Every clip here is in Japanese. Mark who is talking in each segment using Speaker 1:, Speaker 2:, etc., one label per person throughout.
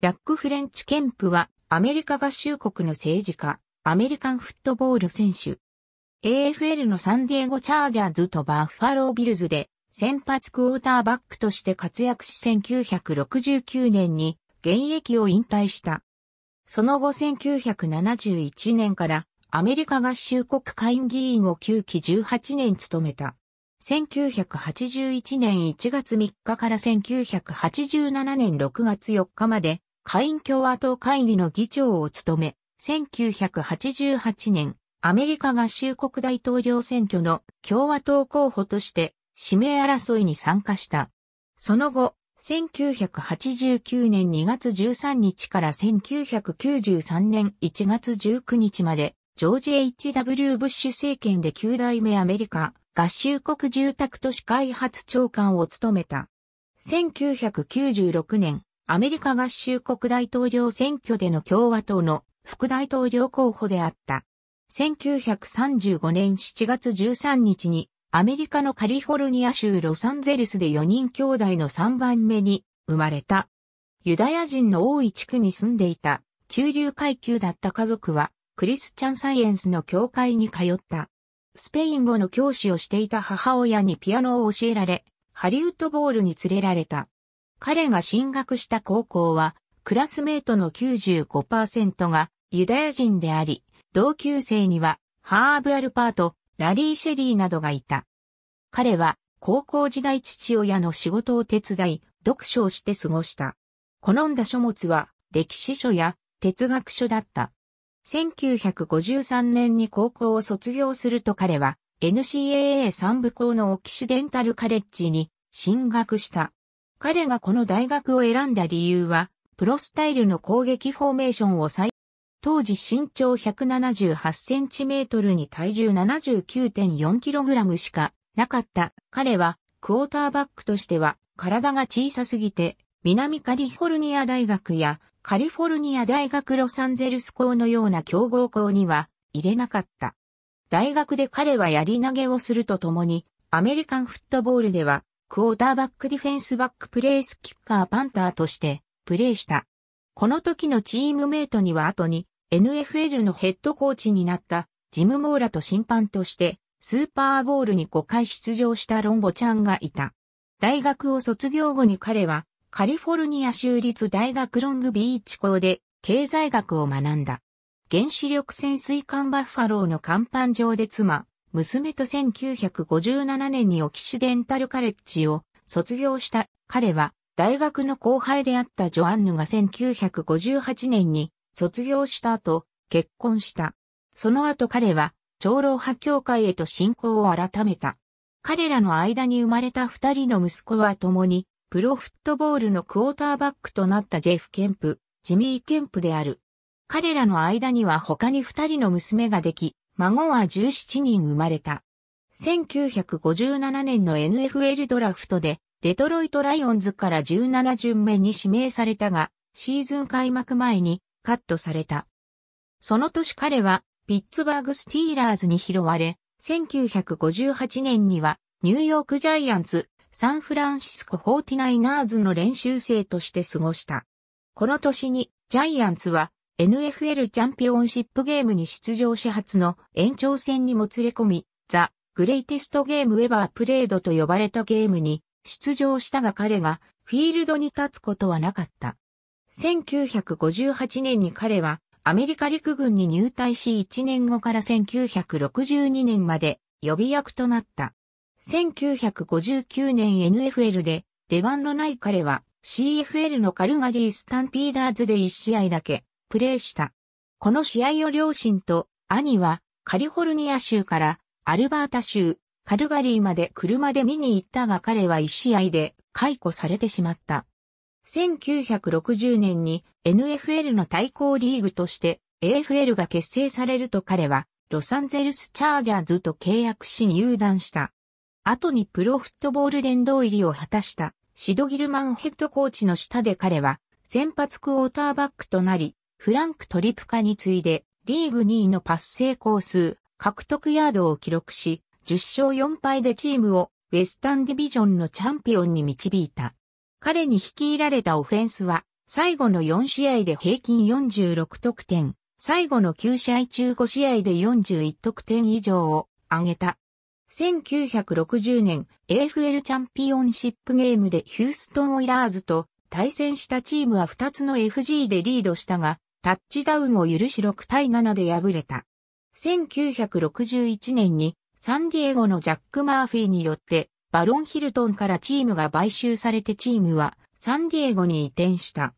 Speaker 1: ジャック・フレンチ・ケンプはアメリカ合衆国の政治家、アメリカンフットボール選手。AFL のサンディエゴ・チャージャーズとバッファロー・ビルズで先発クォーターバックとして活躍し1969年に現役を引退した。その後1971年からアメリカ合衆国会議員を9期18年務めた。1981年1月3日から1987年6月4日まで下院共和党会議の議長を務め、1988年、アメリカ合衆国大統領選挙の共和党候補として指名争いに参加した。その後、1989年2月13日から1993年1月19日まで、ジョージ・ H.W. ブッシュ政権で9代目アメリカ合衆国住宅都市開発長官を務めた。1996年、アメリカ合衆国大統領選挙での共和党の副大統領候補であった。1935年7月13日にアメリカのカリフォルニア州ロサンゼルスで4人兄弟の3番目に生まれた。ユダヤ人の多い地区に住んでいた中流階級だった家族はクリスチャンサイエンスの教会に通った。スペイン語の教師をしていた母親にピアノを教えられ、ハリウッドボールに連れられた。彼が進学した高校は、クラスメートの95%がユダヤ人であり、同級生にはハーブ・アルパート、ラリー・シェリーなどがいた。彼は高校時代父親の仕事を手伝い、読書をして過ごした。好んだ書物は歴史書や哲学書だった。1953年に高校を卒業すると彼は NCAA 三部校のオキシデンタルカレッジに進学した。彼がこの大学を選んだ理由は、プロスタイルの攻撃フォーメーションを再、当時身長178センチメートルに体重79.4キログラムしかなかった彼は、クォーターバックとしては体が小さすぎて、南カリフォルニア大学やカリフォルニア大学ロサンゼルス校のような強豪校には入れなかった。大学で彼はやり投げをするとともに、アメリカンフットボールではクォーターバックディフェンスバックプレースキッカーパンターとしてプレーした。この時のチームメイトには後に NFL のヘッドコーチになったジム・モーラと審判としてスーパーボールに5回出場したロンボちゃんがいた。大学を卒業後に彼はカリフォルニア州立大学ロングビーチ校で経済学を学んだ。原子力潜水艦バッファローの甲板上で妻、娘と1957年にオキシデンタルカレッジを卒業した彼は大学の後輩であったジョアンヌが1958年に卒業した後結婚した。その後彼は長老派教会へと信仰を改めた。彼らの間に生まれた二人の息子は共にプロフットボールのクォーターバックとなったジェフ・ケンプ、ジミー・ケンプである。彼らの間には他に二人の娘ができ、孫は17人生まれた。1957年の NFL ドラフトで、デトロイト・ライオンズから17巡目に指名されたが、シーズン開幕前にカットされた。その年彼は、ピッツバーグ・スティーラーズに拾われ、1958年には、ニューヨーク・ジャイアンツ、サンフランシスコ・フォーティナイナーズの練習生として過ごした。この年に、ジャイアンツは、NFL チャンピオンシップゲームに出場し初の延長戦にもつれ込み、ザ・グレイテストゲームウェバープレードと呼ばれたゲームに出場したが彼がフィールドに立つことはなかった。1958年に彼はアメリカ陸軍に入隊し1年後から1962年まで予備役となった。1959年 NFL で出番のない彼は CFL のカルガリースタンピーダーズで1試合だけプレーした。この試合を両親と兄はカリフォルニア州からアルバータ州、カルガリーまで車で見に行ったが彼は一試合で解雇されてしまった。1960年に NFL の対抗リーグとして AFL が結成されると彼はロサンゼルスチャージャーズと契約し入団した。後にプロフットボール殿堂入りを果たしたシドギルマンヘッドコーチの下で彼は先発クォーターバックとなりフランク・トリプカに次いで、リーグ2位のパス成功数、獲得ヤードを記録し、10勝4敗でチームをウェスタンディビジョンのチャンピオンに導いた。彼に率いられたオフェンスは、最後の4試合で平均46得点、最後の9試合中5試合で41得点以上を上げた。1960年 AFL チャンピオンシップゲームでヒューストン・オイラーズと対戦したチームは2つの FG でリードしたが、タッチダウンを許し6対7で敗れた。1961年にサンディエゴのジャック・マーフィーによってバロン・ヒルトンからチームが買収されてチームはサンディエゴに移転した。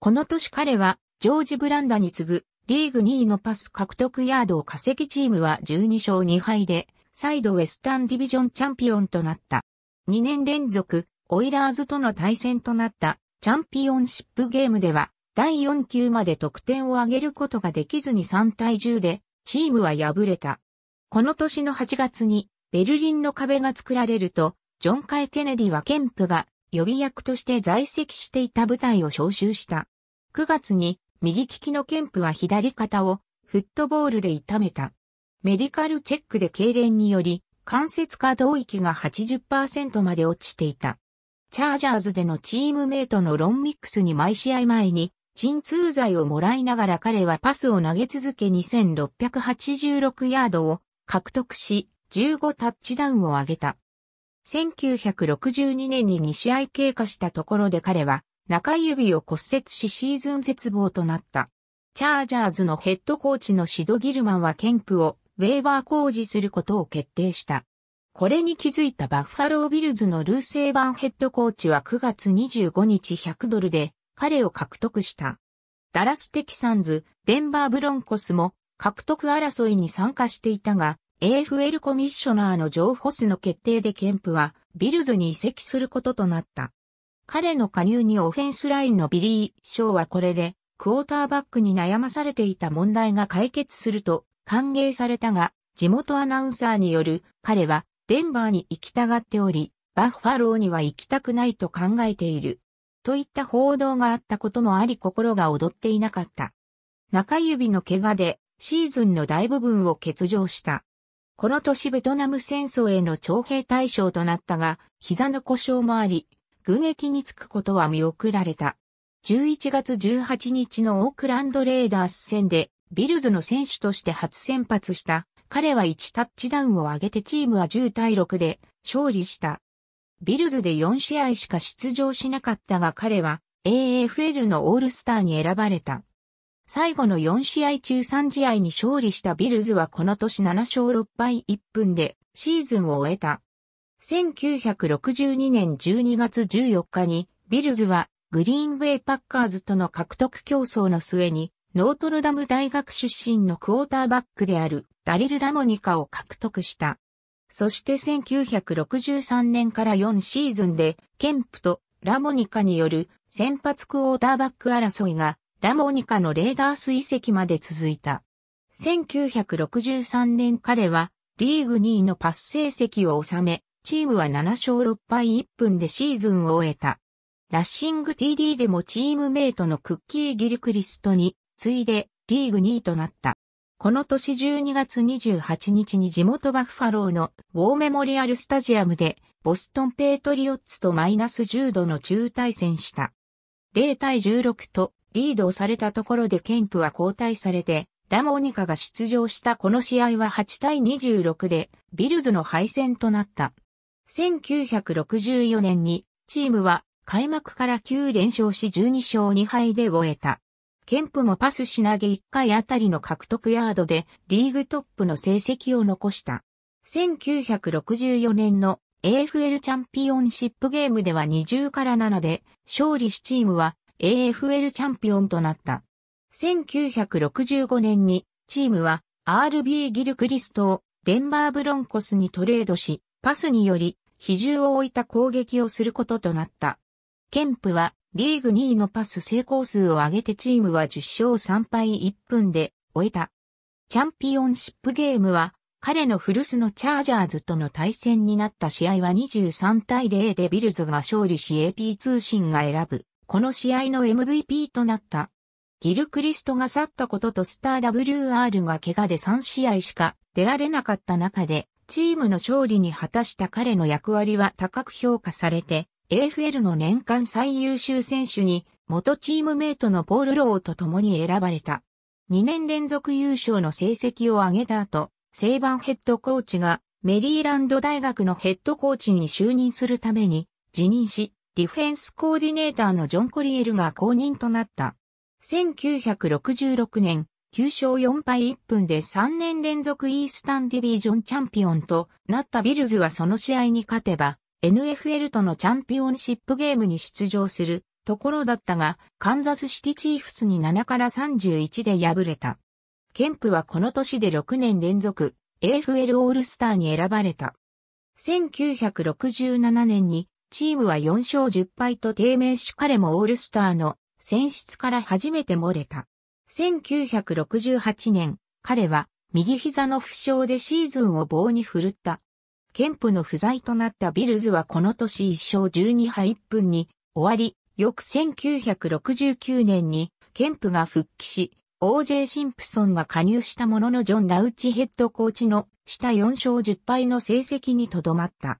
Speaker 1: この年彼はジョージ・ブランダに次ぐリーグ2位のパス獲得ヤードを稼ぎチームは12勝2敗で再度ウェスタンディビジョンチャンピオンとなった。2年連続オイラーズとの対戦となったチャンピオンシップゲームでは第4球まで得点を挙げることができずに3対10で、チームは敗れた。この年の8月に、ベルリンの壁が作られると、ジョン・カイ・ケネディはケンプが予備役として在籍していた部隊を招集した。9月に右利きのケンプは左肩をフットボールで痛めた。メディカルチェックで痙攣により関節可動域が80%まで落ちていた。チャージャーズでのチームメイトのロンミックスに毎試合前に鎮痛剤をもらいながら彼はパスを投げ続け2686ヤードを獲得し、15タッチダウンを挙げた。1962年に2試合経過したところで彼は中指を骨折しシーズン絶望となった。チャージャーズのヘッドコーチのシド・ギルマンはケンプをウェーバー工事することを決定した。これに気づいたバッファロービルズのルーセーバンヘッドコーチは9月25日100ドルで彼を獲得した。ダラス・テキサンズ、デンバー・ブロンコスも獲得争いに参加していたが、AFL コミッショナーのジョー・ホスの決定でケンプはビルズに移籍することとなった。彼の加入にオフェンスラインのビリー・ショーはこれでクォーターバックに悩まされていた問題が解決すると歓迎されたが、地元アナウンサーによる彼はデンバーに行きたがっており、バッファローには行きたくないと考えているといった報道があったこともあり心が躍っていなかった。中指の怪我でシーズンの大部分を欠場した。この年ベトナム戦争への徴兵対象となったが、膝の故障もあり、軍役に着くことは見送られた。11月18日のオークランドレーダース戦で、ビルズの選手として初先発した。彼は1タッチダウンを上げてチームは10対6で勝利した。ビルズで4試合しか出場しなかったが彼は AFL のオールスターに選ばれた。最後の4試合中3試合に勝利したビルズはこの年7勝6敗1分でシーズンを終えた。1962年12月14日にビルズはグリーンウェイパッカーズとの獲得競争の末にノートルダム大学出身のクォーターバックであるダリル・ラモニカを獲得した。そして1963年から4シーズンで、ケンプとラモニカによる先発クォーターバック争いが、ラモニカのレーダース遺跡まで続いた。1963年彼は、リーグ2位のパス成績を収め、チームは7勝6敗1分でシーズンを終えた。ラッシング TD でもチームメイトのクッキー・ギルクリストに次いでリーグ2位となった。この年12月28日に地元バッファローのウォーメモリアルスタジアムでボストンペイトリオッツとマイナス10度の中対戦した。0対16とリードをされたところでケンプは交代されて、ラモニカが出場したこの試合は8対26でビルズの敗戦となった。1964年にチームは開幕から9連勝し12勝2敗で終えた。ケンプもパスし投げ1回あたりの獲得ヤードでリーグトップの成績を残した。1964年の AFL チャンピオンシップゲームでは20から7で勝利しチームは AFL チャンピオンとなった。1965年にチームは RB ギルクリストをデンバーブロンコスにトレードし、パスにより比重を置いた攻撃をすることとなった。ケンプはリーグ2位のパス成功数を上げてチームは10勝3敗1分で終えた。チャンピオンシップゲームは彼の古巣のチャージャーズとの対戦になった試合は23対0でビルズが勝利し AP 通信が選ぶ。この試合の MVP となった。ギルクリストが去ったこととスター WR が怪我で3試合しか出られなかった中で、チームの勝利に果たした彼の役割は高く評価されて AFL の年間最優秀選手に元チームメイトのポール・ローと共に選ばれた。2年連続優勝の成績を上げた後、セイバンヘッドコーチがメリーランド大学のヘッドコーチに就任するために辞任し、ディフェンスコーディネーターのジョン・コリエルが公認となった。1966年、9勝4敗1分で3年連続イースタンディビジョンチャンピオンとなったビルズはその試合に勝てば、NFL とのチャンピオンシップゲームに出場するところだったが、カンザスシティチーフスに7から31で敗れた。ケンプはこの年で6年連続 AFL オールスターに選ばれた。1967年にチームは4勝10敗と低迷し彼もオールスターの選出から初めて漏れた。1968年、彼は右膝の負傷でシーズンを棒に振るった。憲法の不在となったビルズはこの年1勝12敗1分に終わり、翌1969年にケンプが復帰し、OJ シンプソンが加入したもののジョン・ラウチヘッドコーチの下4勝10敗の成績にとどまった。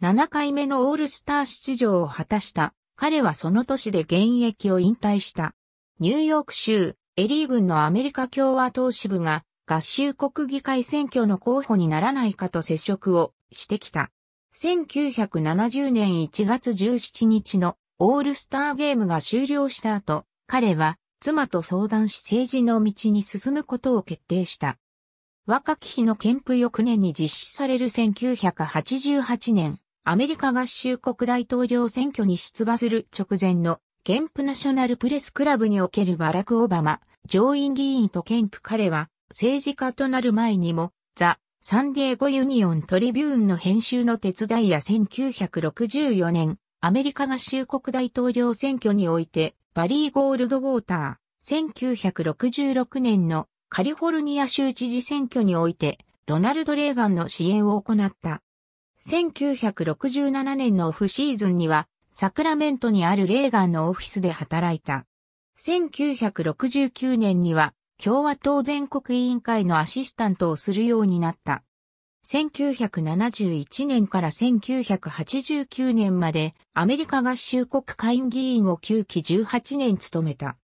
Speaker 1: 7回目のオールスター出場を果たした彼はその年で現役を引退した。ニューヨーク州エリー軍のアメリカ共和党支部が合衆国議会選挙の候補にならないかと接触をしてきた。1970年1月17日のオールスターゲームが終了した後、彼は妻と相談し政治の道に進むことを決定した。若き日の憲夫翌年に実施される1988年、アメリカ合衆国大統領選挙に出馬する直前の憲夫ナショナルプレスクラブにおけるバラク・オバマ、上院議員と憲夫彼は政治家となる前にもザ・サンディエゴユニオントリビューンの編集の手伝いや1964年、アメリカ合衆国大統領選挙において、バリー・ゴールドウォーター、1966年のカリフォルニア州知事選挙において、ロナルド・レーガンの支援を行った。1967年のオフシーズンには、サクラメントにあるレーガンのオフィスで働いた。1969年には、共和党全国委員会のアシスタントをするようになった。1971年から1989年までアメリカ合衆国会議員を9期18年務めた。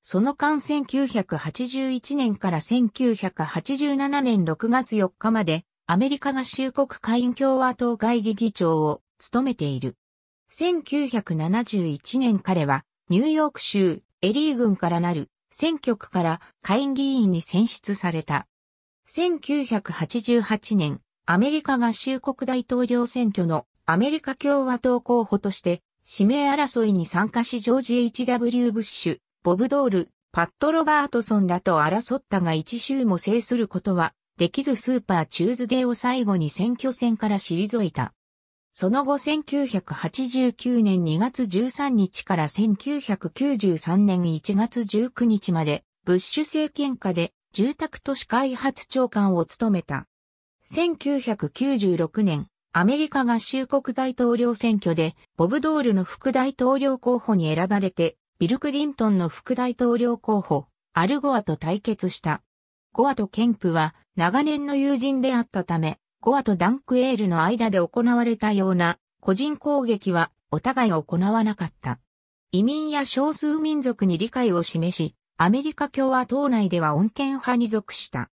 Speaker 1: その間1981年から1987年6月4日までアメリカ合衆国会員共和党会議議長を務めている。1971年彼はニューヨーク州エリー郡からなる選挙区から下院議員に選出された。1988年、アメリカ合衆国大統領選挙のアメリカ共和党候補として指名争いに参加しジョージ H.W. ブッシュ、ボブ・ドール、パット・ロバートソンらと争ったが一州も制することはできずスーパーチューズデーを最後に選挙戦から退いた。その後1989年2月13日から1993年1月19日まで、ブッシュ政権下で住宅都市開発長官を務めた。1996年、アメリカ合衆国大統領選挙で、ボブ・ドールの副大統領候補に選ばれて、ビル・クリントンの副大統領候補、アル・ゴアと対決した。ゴアとケンプは長年の友人であったため、ゴアとダンクエールの間で行われたような個人攻撃はお互い行わなかった。移民や少数民族に理解を示し、アメリカ共和党内では穏健派に属した。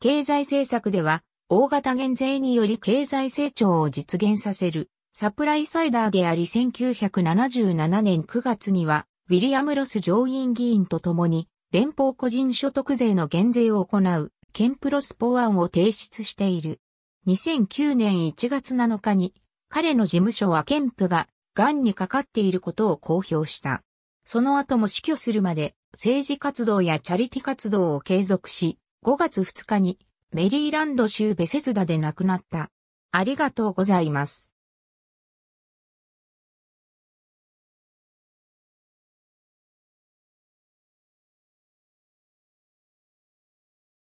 Speaker 1: 経済政策では、大型減税により経済成長を実現させる、サプライサイダーであり1977年9月には、ウィリアム・ロス上院議員と共に、連邦個人所得税の減税を行う、ケンプロス法案を提出している。2009年1月7日に、彼の事務所はケンプが、癌にかかっていることを公表した。その後も死去するまで、政治活動やチャリティ活動を継続し、5月2日に、メリーランド州ベセスダで亡くなった。ありがとうございます。